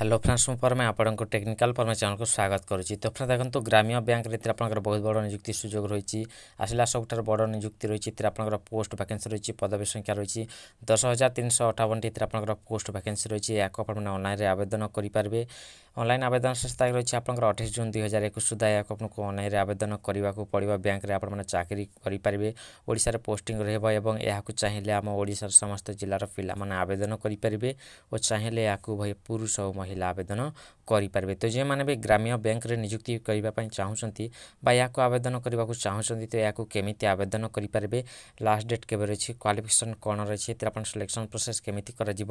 hello friends মু পরমে আপনার technical পরমে চ্যানেলকে স্বাগত করছি তো ফ্রেন্ড দেখুন গ্রামীয় ব্যাঙ্করে আপনার বহু বড় নিযুক্তি সুযোগ রয়েছে আসলে সবুঠার বড় নিযুক্তি রয়েছে আপনার পোস্ট ভ্যাকেন্সি রয়েছে পদবী সংখ্যা রয়েছে দশ হাজার তিনশো অঠাবনটি আপনার পোস্ট ভ্যাকেন্সি রয়েছে এখন আপনার অনলাইনে আবেদন করে অনলাইন আবেদন শেষ তারিখ রয়েছে আপনার অঠেইশ জুন দুই হাজার একুশ সুদ্ধা এখন আপনার অনলাইনে আবেদন করা পড়ব ব্যাঙ্করে আপনার চাকরি করে ওড়শার পোস্টিং রহব এবং এখন চাইলে আমার ওড়শার সমস্ত জেলার পিলা মানে আবেদন করে ও চাইলে এখন পুরুষ ও ମହିଳା ଆବେଦନ କରିପାରିବେ ତ ଯେଉଁମାନେ ବି ଗ୍ରାମ୍ୟ ବ୍ୟାଙ୍କରେ ନିଯୁକ୍ତି କରିବା ପାଇଁ ଚାହୁଁଛନ୍ତି ବା ଏହାକୁ ଆବେଦନ କରିବାକୁ ଚାହୁଁଛନ୍ତି ତ ଏହାକୁ କେମିତି ଆବେଦନ କରିପାରିବେ ଲାଷ୍ଟ ଡେଟ୍ କେବେ ରହିଛି କ୍ୱାଲିଫିକେସନ୍ କ'ଣ ରହିଛି ଏଥିରେ ଆପଣ ସିଲେକ୍ସନ୍ ପ୍ରୋସେସ୍ କେମିତି କରାଯିବ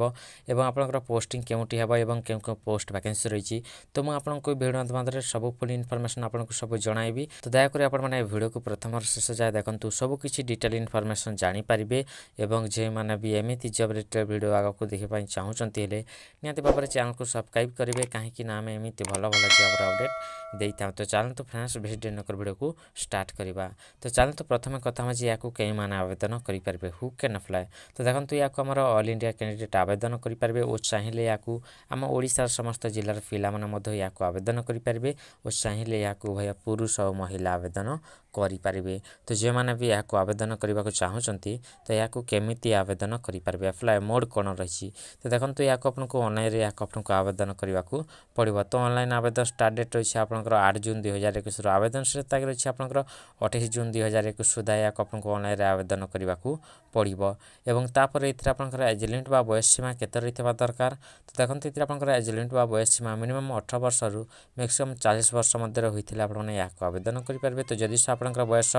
ଏବଂ ଆପଣଙ୍କର ପୋଷ୍ଟିଂ କେଉଁଠି ହେବ ଏବଂ କେଉଁ କେଉଁ ପୋଷ୍ଟ ଭ୍ୟାକେନ୍ସି ରହିଛି ତ ମୁଁ ଆପଣଙ୍କୁ ଭିଡ଼ିଓ ମାଧ୍ୟମରେ ସବୁ ଫୁଲ୍ ଇନଫର୍ମେସନ୍ ଆପଣଙ୍କୁ ସବୁ ଜଣାଇବି ତ ଦୟାକରି ଆପଣମାନେ ଏ ଭିଡ଼ିଓକୁ ପ୍ରଥମରୁ ଶେଷ ଯାଏ ଦେଖନ୍ତୁ ସବୁ କିଛି ଡିଟେଲ୍ ଇନଫର୍ମେସନ୍ ଜାଣିପାରିବେ ଏବଂ ଯେଉଁମାନେ ବି ଏମିତି ଜବ୍ ରିଲେଟେଡ଼୍ ଭିଡ଼ିଓ ଆଗକୁ ଦେଖିବା ପାଇଁ ଚାହୁଁଛନ୍ତି ହେଲେ ନିହାତି ଭାବରେ ଚ୍ୟାନେଲ୍କୁ ସବ୍ ସବସ୍କ୍ରାଇବ୍ କରିବେ କାହିଁକି ନା ଆମେ ଏମିତି ଭଲ ଭଲ ଜବ୍ର ଅପଡ଼େଟ୍ ଦେଇଥାଉ ତ ଚାଲନ୍ତୁ ଫ୍ରେଣ୍ଡସ୍ ଭିଡ଼ିଓ ନକର ଭିଡ଼ିଓକୁ ଷ୍ଟାର୍ଟ କରିବା ତ ଚାଲନ୍ତୁ ପ୍ରଥମେ କଥା ହେଉଛି ଏହାକୁ କେଉଁମାନେ ଆବେଦନ କରିପାରିବେ ହୁ କ୍ୟାନ୍ ଆପ୍ଲାଏ ତ ଦେଖନ୍ତୁ ଏହାକୁ ଆମର ଅଲ୍ ଇଣ୍ଡିଆ କ୍ୟାଣ୍ଡିଡେଟ୍ ଆବେଦନ କରିପାରିବେ ଓ ଚାହିଁଲେ ଏହାକୁ ଆମ ଓଡ଼ିଶାର ସମସ୍ତ ଜିଲ୍ଲାର ପିଲାମାନେ ମଧ୍ୟ ଏହାକୁ ଆବେଦନ କରିପାରିବେ ଓ ଚାହିଁଲେ ଏହାକୁ ଉଭୟ ପୁରୁଷ ଓ ମହିଳା ଆବେଦନ କରିପାରିବେ ତ ଯେଉଁମାନେ ବି ଏହାକୁ ଆବେଦନ କରିବାକୁ ଚାହୁଁଛନ୍ତି ତ ଏହାକୁ କେମିତି ଆବେଦନ କରିପାରିବେ ଆପ୍ଲାଏ ମୋଡ଼୍ କ'ଣ ରହିଛି ତ ଦେଖନ୍ତୁ ଏହାକୁ ଆପଣଙ୍କୁ ଅନ୍ଲାଇନ୍ରେ ଏହାକୁ ଆପଣଙ୍କୁ ଆବେଦନ ଆବେଦନ କରିବାକୁ ପଡ଼ିବ ତ ଅନଲାଇନ୍ ଆବେଦନ ଷ୍ଟାର୍ଟ ଡେଟ୍ ରହିଛି ଆପଣଙ୍କର ଆଠ ଜୁନ୍ ଦୁଇ ହଜାର ଏକୋଇଶରୁ ଆବେଦନ ଶେଷ ତାରିଖ ରହିଛି ଆପଣଙ୍କର ଅଠେଇଶ ଜୁନ୍ ଦୁଇ ହଜାର ଏକୋଇଶ ସୁଦ୍ଧା ଏହାକୁ ଆପଣଙ୍କୁ ଅନଲାଇନ୍ରେ ଆବେଦନ କରିବାକୁ ପଡ଼ିବ ଏବଂ ତାପରେ ଏଥିରେ ଆପଣଙ୍କର ଏଜ୍ ଲିମିଟ୍ ବା ବୟସ ସୀମା କେତେ ରହିଥିବା ଦରକାର ତ ଦେଖନ୍ତୁ ଏଥିରେ ଆପଣଙ୍କର ଏଜ୍ ଲିମିଟ୍ ବା ବୟସ ସୀମା ମିନିମମ୍ ଅଠର ବର୍ଷରୁ ମ୍ୟାକ୍ସିମମ୍ ଚାଳିଶ ବର୍ଷ ମଧ୍ୟରେ ହୋଇଥିଲେ ଆପଣମାନେ ଏହାକୁ ଆବେଦନ କରିପାରିବେ ତ ଯଦି ଆପଣଙ୍କର ବୟସ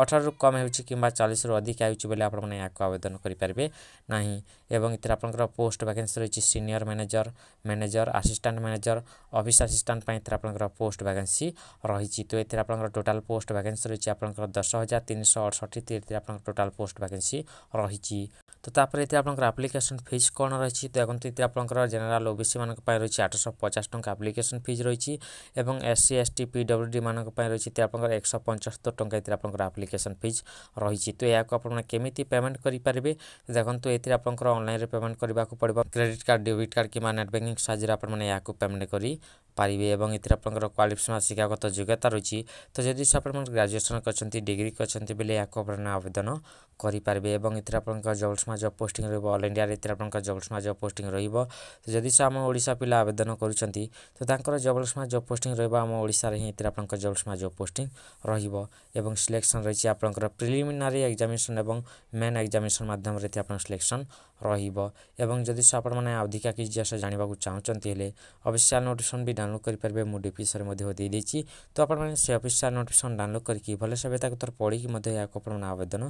ଅଠରରୁ କମ୍ ହେଉଛି କିମ୍ବା ଚାଳିଶରୁ ଅଧିକା ହେଉଛି ବୋଲି ଆପଣମାନେ ଏହାକୁ ଆବେଦନ କରିପାରିବେ ନାହିଁ ଏବଂ ଏଥିରେ ଆପଣଙ୍କର ପୋଷ୍ଟ ଭ୍ୟାକେନ୍ସି ରହିଛି senior manager manager manager assistant manager office assistant ପାଇଁ ଏଥିରେ ଆପଣଙ୍କର ପୋଷ୍ଟ ଭ୍ୟାକେନ୍ସି ରହିଛି ତ ଏଥିରେ ଆପଣଙ୍କର ଟୋଟାଲ୍ ପୋଷ୍ଟ ଭ୍ୟାକେନ୍ସି ରହିଛି ଆପଣଙ୍କର ଦଶ ହଜାର ତିନିଶହ ଅଠଷଠି ଏଥିରେ ଆପଣଙ୍କର ଟୋଟାଲ୍ ପୋଷ୍ଟ ଭ୍ୟାକେନ୍ସି ରହିଛି ତ ତାପରେ ଏଥିରେ ଆପଣଙ୍କର ଆପ୍ଲିକେସନ୍ ଫିଜ୍ କ'ଣ ରହିଛି ତ ଦେଖନ୍ତୁ ଏଥିରେ ଆପଣଙ୍କର ଜେନେରାଲ୍ ଓବିସିମାନଙ୍କ ପାଇଁ ରହିଛି ଆଠଶହ ପଚାଶ ଟଙ୍କା ଆପ୍ଲିକେସନ୍ ଫିଜ୍ ରହିଛି ଏବଂ S C S T P W ଡିମାନଙ୍କ ପାଇଁ ରହିଛି ଏଥିରେ ଆପଣଙ୍କର ଏକଶହ ପଞ୍ଚସ୍ତରୀ ଟଙ୍କା ଏଥିରେ ଆପଣଙ୍କର ଆପ୍ଲିକେସନ୍ ଫିଜ୍ ରହିଛି ତ ଏହାକୁ ଆପଣ କେମିତି ପେମେଣ୍ଟ କରିପାରିବେ ଦେଖନ୍ତୁ ଏଥିରେ ଆପଣଙ୍କର ଅନଲାଇନ୍ରେ ପେମେଣ୍ଟ କରିବାକୁ ପଡ଼ିବ କ୍ରେଡ଼ିଟ୍ କାର୍ଡ଼ ଡେବିଟ୍ କାର୍ଡ଼ କିମ୍ବା ନେଟ୍ ବ୍ୟାଙ୍କିଂ ସାହାଯ୍ୟରେ ଆପଣମାନେ ଏହାକୁ ପେମେଣ୍ଟ କରି পারিবে এবং এতে আপনার কোয়ালিফিকেসন শিক্ষাগত যোগ্যতা রয়েছে তো যদি আপনার গ্রাজুয়েসন করছেন ডিগ্রি করছেন বেলে ইয়াকে আপনার আবেদন କରିପାରିବେ ଏବଂ ଏଥିରେ ଆପଣଙ୍କ ଜବ୍ ସମାଜ ଜବ୍ ପୋଷ୍ଟିଂ ରହିବ ଅଲ୍ ଇଣ୍ଡିଆରେ ଏଥିରେ ଆପଣଙ୍କ ଜବ୍ ସମାଜ ଜବ୍ ପୋଷ୍ଟିଂ ରହିବ ଯଦି ସେ ଆମ ଓଡ଼ିଶା ପିଲା ଆବେଦନ କରୁଛନ୍ତି ତ ତାଙ୍କର ଜବ୍ ସମାଜ ଜବ୍ ପୋଷ୍ଟିଂ ରହିବ ଆମ ଓଡ଼ିଶାରେ ହିଁ ଏଥିରେ ଆପଣଙ୍କ ଜବ୍ ସମାଜ ଜବ୍ ପୋଷ୍ଟିଂ ରହିବ ଏବଂ ସିଲେକ୍ସନ୍ ରହିଛି ଆପଣଙ୍କର ପ୍ରିଲିମିନାରୀ ଏକ୍ଜାମିନେସନ୍ ଏବଂ ମେନ୍ ଏକ୍ଜାମିନେସନ୍ ମାଧ୍ୟମରେ ଏଥିରେ ଆପଣଙ୍କ ସିଲେକ୍ସନ୍ ରହିବ ଏବଂ ଯଦି ସେ ଆପଣମାନେ ଅଧିକା କିଛି ଜିନିଷ ଜାଣିବାକୁ ଚାହୁଁଛନ୍ତି ହେଲେ ଅଫିସିଆଲ୍ ନୋଟିଫିକେସନ୍ ବି ডাউনলোড করে মু ডিসক্রিপশনে দিয়ে দিয়েছি তো আপনার সে অফিসিয়াল নোটিফিকেশন ডাউনলোড করি ভালসে বেতাকে তোর পড়ি আপনার আবেদন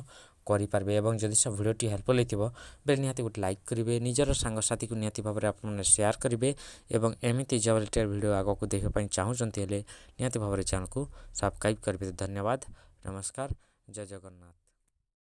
କରିପାରିବେ ଏବଂ ଯଦି ସେ ଭିଡ଼ିଓଟି ହେଲ୍ପଫୁଲ୍ ହୋଇଥିବ ବେଲେ ନିହାତି ଗୋଟେ ଲାଇକ୍ କରିବେ ନିଜର ସାଙ୍ଗସାଥିକୁ ନିହାତି ଭାବରେ ଆପଣମାନେ ସେୟାର କରିବେ ଏବଂ ଏମିତି ଜବ୍ ରିଲେଟେଡ଼୍ ଭିଡ଼ିଓ ଆଗକୁ ଦେଖିବା ପାଇଁ ଚାହୁଁଛନ୍ତି ହେଲେ ନିହାତି ଭାବରେ ଚ୍ୟାନେଲ୍କୁ ସବସ୍କ୍ରାଇବ୍ କରିବେ ଧନ୍ୟବାଦ ନମସ୍କାର ଜୟ ଜଗନ୍ନାଥ